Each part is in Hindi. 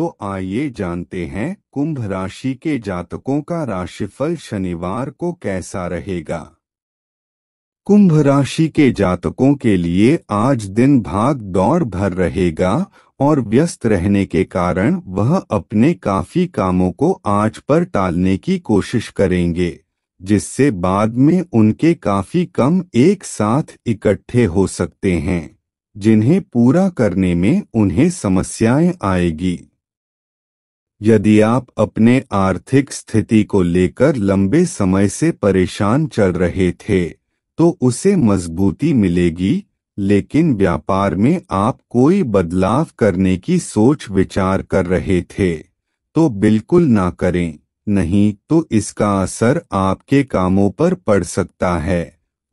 तो आइए जानते हैं कुंभ राशि के जातकों का राशिफल शनिवार को कैसा रहेगा कुंभ राशि के जातकों के लिए आज दिन भाग दौड़ भर रहेगा और व्यस्त रहने के कारण वह अपने काफी कामों को आज पर टालने की कोशिश करेंगे जिससे बाद में उनके काफी कम एक साथ इकट्ठे हो सकते हैं जिन्हें पूरा करने में उन्हें समस्याएं आएगी यदि आप अपने आर्थिक स्थिति को लेकर लंबे समय से परेशान चल रहे थे तो उसे मजबूती मिलेगी लेकिन व्यापार में आप कोई बदलाव करने की सोच विचार कर रहे थे तो बिल्कुल ना करें नहीं तो इसका असर आपके कामों पर पड़ सकता है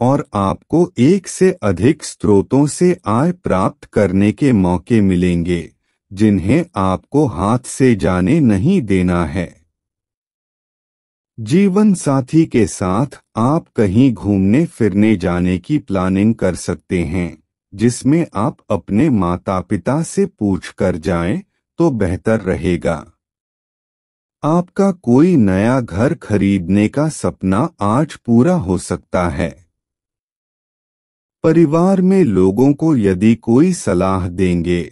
और आपको एक से अधिक स्रोतों से आय प्राप्त करने के मौके मिलेंगे जिन्हें आपको हाथ से जाने नहीं देना है जीवन साथी के साथ आप कहीं घूमने फिरने जाने की प्लानिंग कर सकते हैं जिसमें आप अपने माता पिता से पूछ कर जाएं तो बेहतर रहेगा आपका कोई नया घर खरीदने का सपना आज पूरा हो सकता है परिवार में लोगों को यदि कोई सलाह देंगे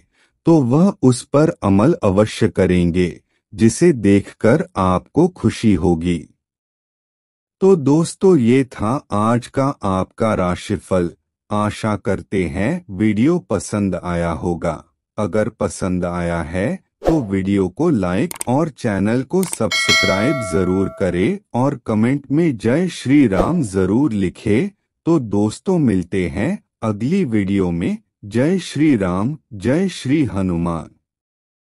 तो वह उस पर अमल अवश्य करेंगे जिसे देखकर आपको खुशी होगी तो दोस्तों ये था आज का आपका राशिफल आशा करते हैं वीडियो पसंद आया होगा अगर पसंद आया है तो वीडियो को लाइक और चैनल को सब्सक्राइब जरूर करें और कमेंट में जय श्री राम जरूर लिखे तो दोस्तों मिलते हैं अगली वीडियो में जय श्री राम जय श्री हनुमान